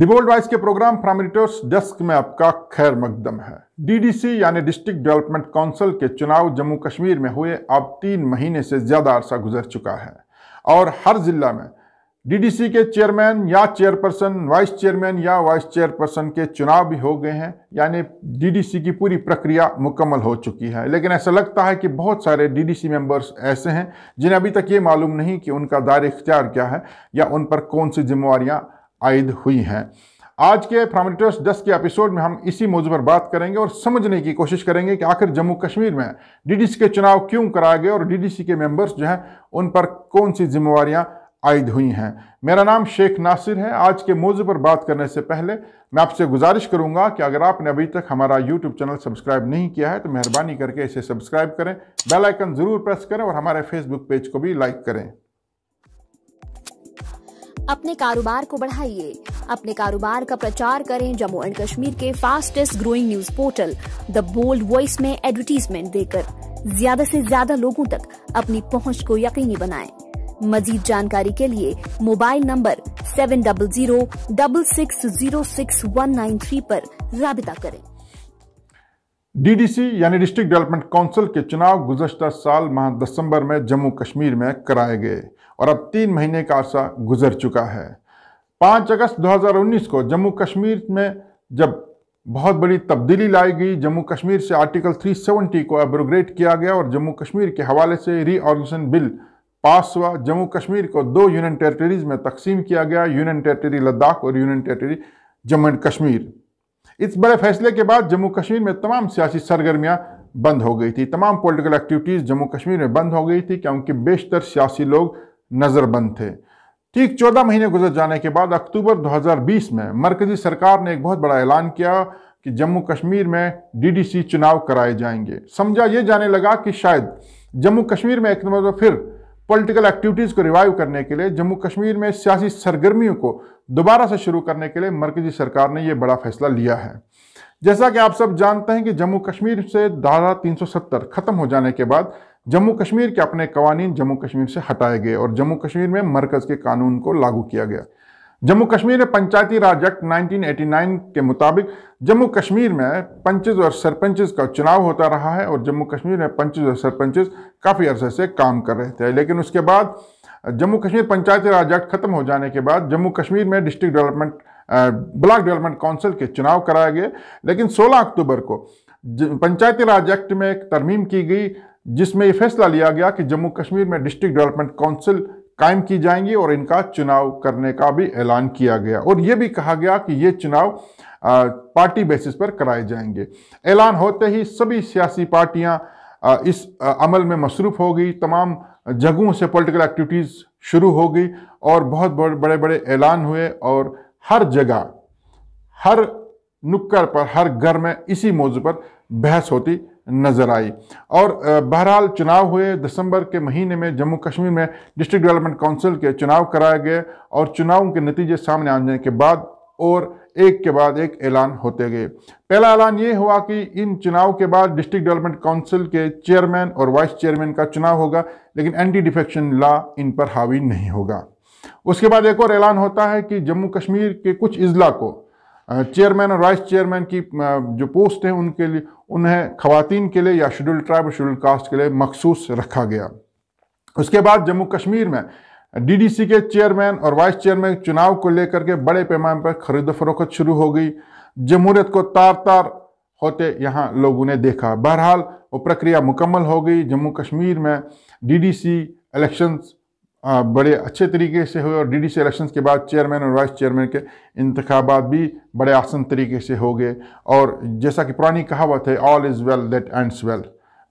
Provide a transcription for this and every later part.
दिबोल्ड voice के प्रोग्राम प्रामिटर्स डेस्क में आपका खैर मकदम है डीडीसी यानी डिस्ट्रिक्ट डेवलपमेंट काउंसिल के चुनाव जम्मू कश्मीर में हुए अब तीन महीने से ज़्यादा अरसा गुजर चुका है और हर जिला में डीडीसी के चेयरमैन या चेयरपर्सन वाइस चेयरमैन या वाइस चेयरपर्सन के चुनाव भी हो गए हैं यानी डीडीसी की पूरी प्रक्रिया मुकम्मल हो चुकी है लेकिन ऐसा लगता है कि बहुत सारे डीडीसी मेंबर्स ऐसे हैं जिन्हें अभी तक ये मालूम नहीं कि उनका दायरे इख्तियार क्या है या उन पर कौन सी जिम्मेवारियाँ आयद हुई हैं आज के फ्रामिटर्स दस के एपिसोड में हम इसी मौजू पर बात करेंगे और समझने की कोशिश करेंगे कि आखिर जम्मू कश्मीर में डीडीसी के चुनाव क्यों कराए गए और डीडीसी के मेंबर्स जो हैं उन पर कौन सी जिम्मेवारियां आयद हुई हैं मेरा नाम शेख नासिर है आज के मौजू पर बात करने से पहले मैं आपसे गुजारिश करूंगा कि अगर आपने अभी तक हमारा यूट्यूब चैनल सब्सक्राइब नहीं किया है तो मेहरबानी करके इसे सब्सक्राइब करें बेल आइकन ज़रूर प्रेस करें और हमारे फेसबुक पेज को भी लाइक करें अपने कारोबार को बढ़ाइए अपने कारोबार का प्रचार करें जम्मू एंड कश्मीर के fastest growing news portal the bold voice में एडवर्टीजमेंट देकर ज्यादा से ज्यादा लोगों तक अपनी पहुंच को यकीनी बनाएं। मजीद जानकारी के लिए mobile number seven double zero double six zero six one nine three पर रबता करें डीडीसी यानी डिस्ट्रिक्ट डेवलपमेंट काउंसिल के चुनाव गुजशत साल माह दिसंबर में जम्मू कश्मीर में कराए गए और अब तीन महीने का अरसा गुजर चुका है पाँच अगस्त 2019 को जम्मू कश्मीर में जब बहुत बड़ी तब्दीली लाई गई जम्मू कश्मीर से आर्टिकल 370 को एब्रोग्रेट किया गया और जम्मू कश्मीर के हवाले से रीऑर्गेनाइजेशन बिल पास हुआ जम्मू कश्मीर को दो यूनियन टेरेटरीज में तकसीम किया गया यूनियन टेरेटरी लद्दाख और union territory Jammu and Kashmir इस बड़े फैसले के बाद जम्मू कश्मीर में तमाम सियासी सरगर्मियाँ बंद हो गई थी तमाम पॉलिटिकल एक्टिविटीज़ जम्मू कश्मीर में बंद हो गई थी क्योंकि बेशतर सियासी लोग नज़रबंद थे ठीक चौदह महीने गुजर जाने के बाद अक्टूबर 2020 में मरकजी सरकार ने एक बहुत बड़ा ऐलान किया कि जम्मू कश्मीर में डीडीसी चुनाव कराए जाएंगे समझा ये जाने लगा कि शायद जम्मू कश्मीर में एक मतलब फिर पॉलिटिकल एक्टिविटीज़ को रिवाइव करने के लिए जम्मू कश्मीर में सियासी सरगर्मियों को दोबारा से शुरू करने के लिए मरकजी सरकार ने यह बड़ा फैसला लिया है जैसा कि आप सब जानते हैं कि जम्मू कश्मीर से धारा 370 खत्म हो जाने के बाद जम्मू कश्मीर के अपने कवानीन जम्मू कश्मीर से हटाए गए और जम्मू कश्मीर में मरकज़ के कानून को लागू किया गया जम्मू कश्मीर में पंचायती राज एक्ट 1989 के मुताबिक जम्मू कश्मीर में पंचज और सरपंचज का चुनाव होता रहा है और जम्मू कश्मीर में पंचज और सरपंचज काफ़ी अरसे से काम कर रहे थे लेकिन उसके बाद जम्मू कश्मीर पंचायती राज एक्ट ख़त्म हो जाने के बाद जम्मू कश्मीर में district development block development council के चुनाव कराए गए लेकिन 16 अक्टूबर को पंचायती राज एक्ट में एक तरमीम की गई जिसमें ये फैसला लिया गया कि जम्मू कश्मीर में डिस्ट्रिक्ट डेवलपमेंट काउंसिल कायम की जाएंगी और इनका चुनाव करने का भी ऐलान किया गया और ये भी कहा गया कि ये चुनाव पार्टी बेसिस पर कराए जाएंगे ऐलान होते ही सभी सियासी पार्टियां इस अमल में मसरूफ़ हो गई तमाम जगहों से पॉलिटिकल एक्टिविटीज़ शुरू हो गई और बहुत बड़े बड़े ऐलान हुए और हर जगह हर नुक्कड़ पर हर घर में इसी मौजू पर बहस होती नज़र आई और बहरहाल चुनाव हुए दिसंबर के महीने में जम्मू कश्मीर में डिस्ट्रिक्ट डेवलपमेंट काउंसिल के चुनाव कराए गए और चुनाव के नतीजे सामने आने के बाद और एक के बाद एक ऐलान होते गए पहला ऐलान ये हुआ कि इन चुनाव के बाद डिस्ट्रिक्ट डेवलपमेंट काउंसिल के चेयरमैन और वाइस चेयरमैन का चुनाव होगा लेकिन एंटी डिफेक्शन लॉ इन पर हावी नहीं होगा उसके बाद एक और ऐलान होता है कि जम्मू कश्मीर के कुछ अजला को चेयरमैन और वाइस चेयरमैन की जो पोस्ट हैं उनके लिए उन्हें खातन के लिए या शेड्यूल ट्राइब शेड्यूल कास्ट के लिए मखसूस रखा गया उसके बाद जम्मू कश्मीर में डीडीसी के चेयरमैन और वाइस चेयरमैन चुनाव को लेकर के बड़े पैमाने पर खरीद फरोख्त शुरू हो गई जमहूरियत को तार तार होते यहाँ लोगों ने देखा बहरहाल वो प्रक्रिया मुकम्मल हो गई जम्मू कश्मीर में डीडीसी इलेक्शंस बड़े अच्छे तरीके से हुए और डीडीसी से इलेक्शंस के बाद चेयरमैन और वाइस चेयरमैन के इंतबात भी बड़े आसान तरीके से हो गए और जैसा कि पुरानी कहावत है all is well that ends well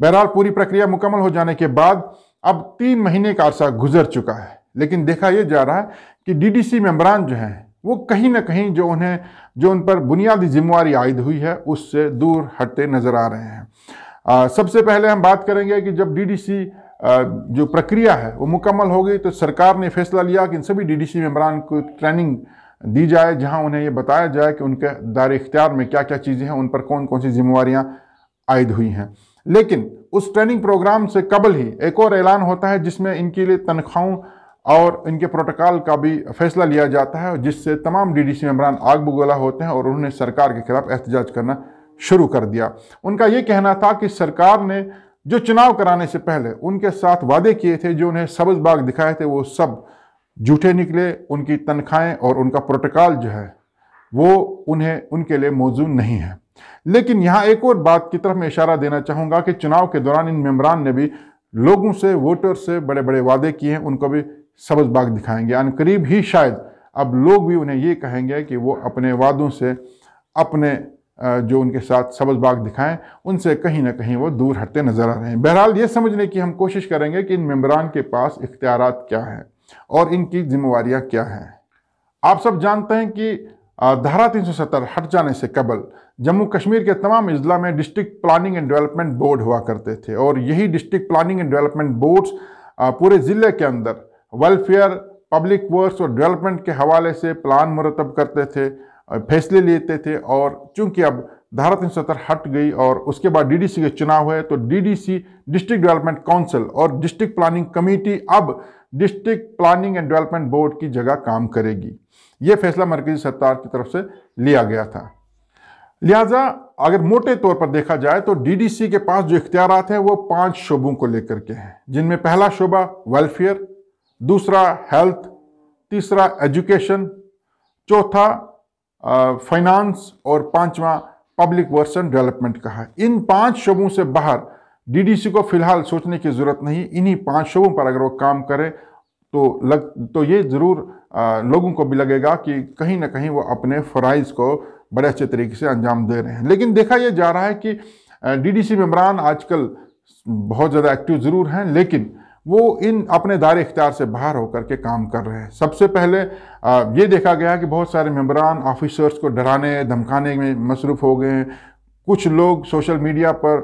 बहरहाल पूरी प्रक्रिया मुकम्मल हो जाने के बाद अब तीन महीने का अरसा गुजर चुका है लेकिन देखा यह जा रहा है कि डी डी जो हैं वो कहीं ना कहीं जो उन्हें जो उन पर बुनियादी जिम्मेवारी आयद हुई है उससे दूर हटते नज़र आ रहे हैं आ, सबसे पहले हम बात करेंगे कि जब डीडीसी जो प्रक्रिया है वो मुकम्मल हो गई तो सरकार ने फैसला लिया कि इन सभी डी डी सी मेम्बरान को ट्रेनिंग दी जाए जहाँ उन्हें ये बताया जाए कि उनके दायर इख्तियार में क्या क्या चीज़ें हैं उन पर कौन कौन सी जिम्मेवारियाँ आयद हुई हैं लेकिन उस ट्रेनिंग प्रोग्राम से कबल ही एक और ऐलान होता है जिसमें इनके लिए तनख्वाहों और इनके प्रोटोकॉल का भी फैसला लिया जाता है जिससे तमाम डीडीसी मेम्बरान आग बुगोला होते हैं और उन्होंने सरकार के खिलाफ एहतजाज करना शुरू कर दिया उनका ये कहना था कि सरकार ने जो चुनाव कराने से पहले उनके साथ वादे किए थे जो उन्हें सबज बाग दिखाए थे वो सब झूठे निकले उनकी तनख्वाहें और उनका प्रोटोकॉल जो है वो उन्हें उनके लिए मौजूद नहीं है लेकिन यहाँ एक और बात की तरफ मैं इशारा देना चाहूँगा कि चुनाव के दौरान इन मेम्बरान ने भी लोगों से वोटर से बड़े बड़े वादे किए हैं उनको भी सबज बाग दिखाएंगे अन करीब ही शायद अब लोग भी उन्हें ये कहेंगे कि वो अपने वादों से अपने जो उनके साथ सबज बाग दिखाएं उनसे कहीं ना कहीं वो दूर हटते नज़र आ रहे हैं बहरहाल ये समझने की हम कोशिश करेंगे कि इन मेम्बरान के पास इख्तियार क्या हैं और इनकी जिम्मेवारियाँ क्या हैं आप सब जानते हैं कि धारा तीन सौ सत्तर हट जाने से कबल जम्मू कश्मीर के तमाम अजला में district planning and development board हुआ करते थे और यही district planning and development boards पूरे ज़िले के अंदर वेलफेयर पब्लिक वर्क्स और डेवलपमेंट के हवाले से प्लान मुरतब करते थे फैसले लेते थे और चूंकि अब धारा तीन हट गई और उसके बाद डीडीसी के चुनाव हुए तो डीडीसी डिस्ट्रिक्ट डेवलपमेंट काउंसिल और डिस्ट्रिक्ट प्लानिंग कमेटी अब district planning and development board की जगह काम करेगी ये फैसला मरकजी सरकार की तरफ से लिया गया था लिहाजा अगर मोटे तौर पर देखा जाए तो डीडीसी के पास जो इख्तियार हैं वो पांच शोबों को लेकर के हैं जिनमें पहला शोबा वेलफेयर दूसरा हेल्थ तीसरा एजुकेशन चौथा फाइनेंस और पांचवा पब्लिक वर्सन डेवलपमेंट का है इन पांच शोबों से बाहर डीडीसी को फिलहाल सोचने की ज़रूरत नहीं इन्हीं पांच शोबों पर अगर वो काम करे तो लग तो ये ज़रूर लोगों को भी लगेगा कि कहीं ना कहीं वो अपने फ़राइज़ को बड़े अच्छे तरीके से अंजाम दे रहे हैं लेकिन देखा यह जा रहा है कि डी मेम्बरान आजकल बहुत ज़्यादा एक्टिव ज़रूर हैं लेकिन वो इन अपने दायरे इख्तियार से बाहर होकर के काम कर रहे हैं सबसे पहले ये देखा गया कि बहुत सारे मेम्बरान ऑफिसर्स को डराने धमकाने में मसरूफ़ हो गए हैं कुछ लोग सोशल मीडिया पर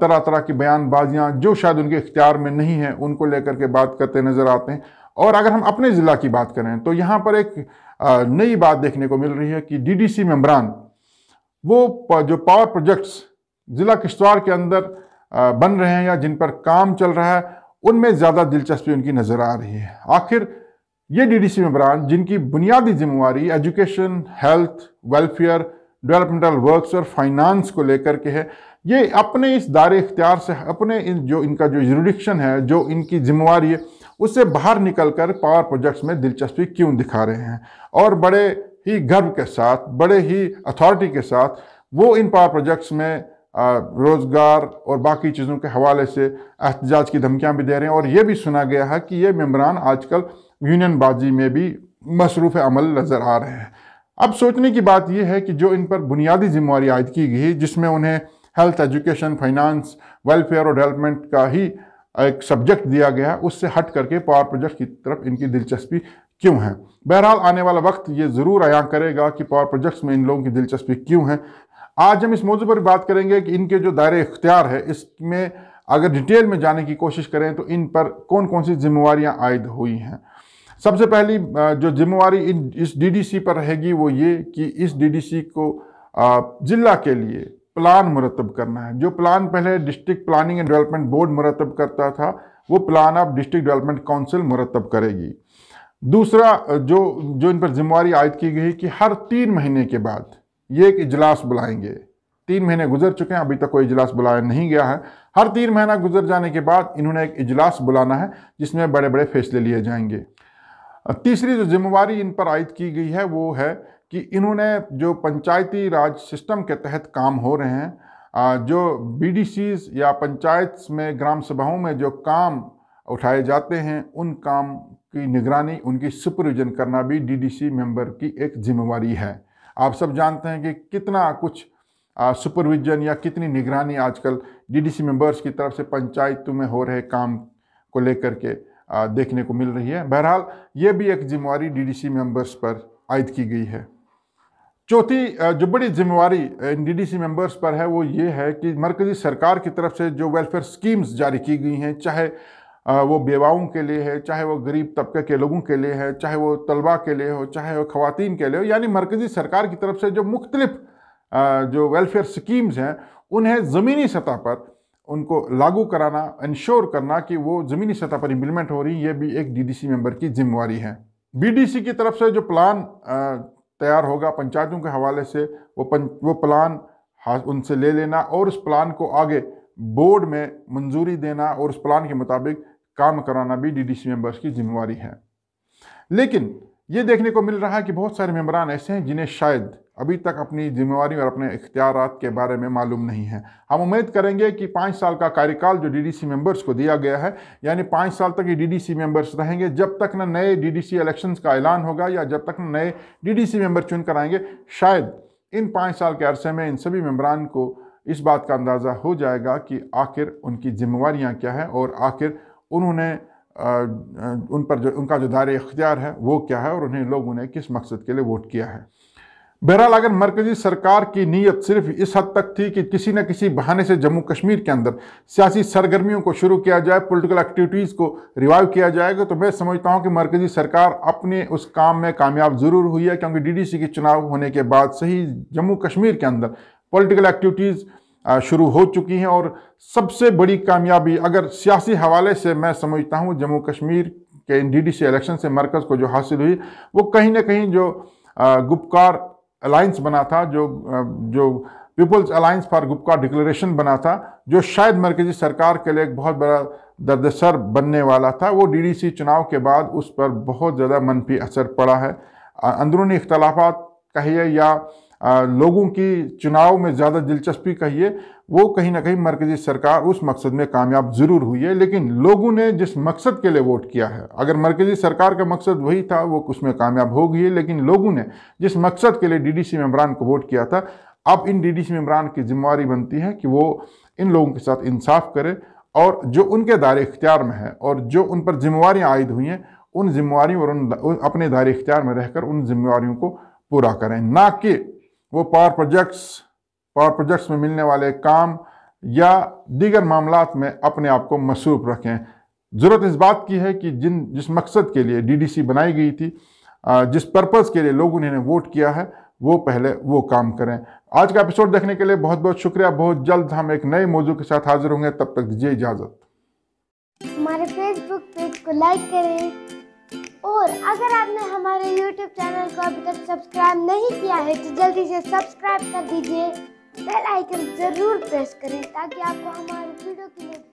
तरह तरह की बयानबाजियाँ जो शायद उनके इख्तियार में नहीं है उनको लेकर के बात करते नज़र आते हैं और अगर हम अपने ज़िला की बात करें तो यहाँ पर एक नई बात देखने को मिल रही है कि डी डी सी मेम्बरान वो जो पावर प्रोजेक्ट्स ज़िला किश्तवाड़ के अंदर बन रहे हैं या जिन पर काम चल रहा है उनमें ज़्यादा दिलचस्पी उनकी नज़र आ रही है आखिर ये सी मेम्बरान जिनकी बुनियादी जिम्मेवारी education health welfare developmental works और फाइनेंस को लेकर के है ये अपने इस दायरे इख्तियार से अपने इन जो इनका जो जुरिडिक्शन है जो इनकी जिम्मेवारी है उससे बाहर निकलकर पावर प्रोजेक्ट्स में दिलचस्पी क्यों दिखा रहे हैं और बड़े ही गर्व के साथ बड़े ही अथॉरिटी के साथ वो इन पावर प्रोजेक्ट्स में रोज़गार और बाकी चीज़ों के हवाले से एहतजाज की धमकियाँ भी दे रहे हैं और ये भी सुना गया है कि ये मम्बरान आज कल यूनियनबाजी में भी मसरूफ़ अमल नज़र आ रहे हैं अब सोचने की बात यह है कि जो इन पर बुनियादी जिम्मेवारी आयद की गई जिसमें उन्हें हेल्थ एजुकेशन फाइनेंस वेलफेयर और डेवलपमेंट का ही एक सब्जेक्ट दिया गया उससे हट करके पावर प्रोजेक्ट की तरफ इनकी दिलचस्पी क्यों है बहरहाल आने वाला वक्त ये ज़रूर आया करेगा कि पावर प्रोजेक्ट्स में इन लोगों की दिलचस्पी क्यों है आज हम इस मौजू पर बात करेंगे कि इनके जो दायरे इख्तियार है इसमें अगर डिटेल में जाने की कोशिश करें तो इन पर कौन कौन सी जिम्मेवारियाँ आयद हुई हैं सबसे पहली जो जिम्मेवारी इन इस डीडीसी पर रहेगी वो ये कि इस डीडीसी को ज़िला के लिए प्लान मुरतब करना है जो प्लान पहले district planning and development board मुरतब करता था वो प्लान अब डिस्ट्रिक्ट डेवलपमेंट काउंसिल मुरतब करेगी दूसरा जो जो इन पर जिम्मेवारी आयद की गई कि हर तीन महीने के बाद ये एक इजलास बुलाएंगे तीन महीने गुजर चुके हैं अभी तक कोई इजलास बुलाया नहीं गया है हर तीन महीना गुजर जाने के बाद इन्होंने एक इजलास बुलाना है जिसमें बड़े बड़े फैसले लिए जाएंगे तीसरी जो जिम्मेवारी इन पर आयद की गई है वो है कि इन्होंने जो पंचायती राज सिस्टम के तहत काम हो रहे हैं जो बी या पंचायत में ग्राम सभाओं में जो काम उठाए जाते हैं उन काम की निगरानी उनकी सुपरविजन करना भी डीडीसी मेंबर की एक जिम्मेवारी है आप सब जानते हैं कि कितना कुछ सुपरविजन या कितनी निगरानी आजकल डीडीसी मेंबर्स की तरफ से पंचायतों में हो रहे काम को लेकर के आ, देखने को मिल रही है बहरहाल ये भी एक जिम्मेवारी डीडीसी मेंबर्स पर आयद की गई है चौथी जो बड़ी जिम्मेवारी डीडीसी मेंबर्स पर है वो ये है कि मरकजी सरकार की तरफ से जो वेलफेयर स्कीम्स जारी की गई हैं चाहे वो बेवाओं के लिए है चाहे वो गरीब तबके के लोगों के लिए है चाहे वो तलबा के लिए हो चाहे वो खातन के लिए हो यानी मरकज़ी सरकार की तरफ से जो मुख्तलिफ जो वेलफेयर स्कीम्स हैं उन्हें ज़मीनी सतह पर उनको लागू कराना इंश्योर करना कि वो ज़मीनी सतह पर इम्प्लीमेंट हो रही ये भी एक डी डी सी मेम्बर की जिम्मेवारी है सी की तरफ से जो प्लान तैयार होगा पंचायतों के हवाले से वो पं, वो प्लान उनसे ले लेना और उस प्लान को आगे बोर्ड में मंजूरी देना और उस प्लान के मुताबिक काम कराना भी डीडीसी मेंबर्स की जिम्मेवारी है लेकिन ये देखने को मिल रहा है कि बहुत सारे मेम्बरान ऐसे हैं जिन्हें शायद अभी तक अपनी जिम्मेवारी और अपने इख्तियार के बारे में मालूम नहीं है हम उम्मीद करेंगे कि पाँच साल का कार्यकाल जो डीडीसी मेंबर्स को दिया गया है यानी पाँच साल तक ये डीडीसी मेंबर्स रहेंगे जब तक ना नए डीडीसी इलेक्शंस का ऐलान होगा या जब तक ना नए डीडीसी मेंबर चुन कर आएंगे शायद इन पाँच साल के अरसे में इन सभी मेम्बरान को इस बात का अंदाज़ा हो जाएगा कि आखिर उनकी जिम्मेवारियाँ क्या हैं और आखिर उन्होंने उन पर जो उनका जो दायरे इख्तियार है वो क्या है और उन्हें लोगों ने किस मकसद के लिए वोट किया है बहरहाल अगर मरकजी सरकार की नीयत सिर्फ इस हद तक थी कि किसी न किसी बहाने से जम्मू कश्मीर के अंदर सियासी सरगर्मियों को शुरू किया जाए पॉलिटिकल एक्टिविटीज़ को रिवाइव किया जाएगा तो मैं समझता हूं कि मरकजी सरकार अपने उस काम में कामयाब ज़रूर हुई है क्योंकि डीडीसी के चुनाव होने के बाद से ही जम्मू कश्मीर के अंदर पोलिटिकल एक्टिविटीज़ शुरू हो चुकी हैं और सबसे बड़ी कामयाबी अगर सियासी हवाले से मैं समझता हूँ जम्मू कश्मीर के डी सी इलेक्शन से मरकज़ को जो हासिल हुई वो कहीं ना कहीं जो गुपकार अलायंस बना था जो जो people's alliance for Gupkar declaration बना था जो शायद मरकज़ी सरकार के लिए एक बहुत बड़ा दर्दसर बनने वाला था वो सी चुनाव के बाद उस पर बहुत ज़्यादा मनफी असर पड़ा है अंदरूनी इख्तलाफात कहिए या लोगों की चुनाव में ज़्यादा दिलचस्पी कहिए वो कहीं ना कहीं मरकजी सरकार उस मकसद में कामयाब ज़रूर हुई है लेकिन लोगों ने जिस मकसद के लिए वोट किया है अगर मरकजी सरकार का मकसद वही था वो उसमें कामयाब हो गई है लेकिन लोगों ने जिस मकसद के लिए डीडीसी मेम्बरान को वोट किया था अब इन डीडीसी मेम्बरान की जिम्मेवारी बनती है कि वो इन लोगों के साथ इंसाफ करें और जो उनके दायरे इख्तियार में है और जो उन पर जिम्मेवारियाँ आयद हुई हैं उन जिम्मेवारियों और उन अपने दायरे इख्तियार में रहकर उन जिम्मेवारियों को पूरा करें ना कि वो पावर प्रोजेक्ट्स पावर प्रोजेक्ट्स में मिलने वाले काम या दीगर मामला में अपने आप को मसरूफ़ रखें ज़रूरत इस बात की है कि जिन जिस मकसद के लिए डीडीसी बनाई गई थी जिस पर्पज़ के लिए लोगों ने इन्हें वोट किया है वो पहले वो काम करें आज का एपिसोड देखने के लिए बहुत बहुत शुक्रिया बहुत जल्द हम एक नए मौजू के साथ हाजिर होंगे तब तक दीजिए इजाज़त हमारे फेसबुक पेज को लाइक करें और अगर आपने हमारे YouTube चैनल को अभी तक सब्सक्राइब नहीं किया है तो जल्दी से सब्सक्राइब कर दीजिए बेल आइकन ज़रूर प्रेस करें ताकि आपको हमारे वीडियो की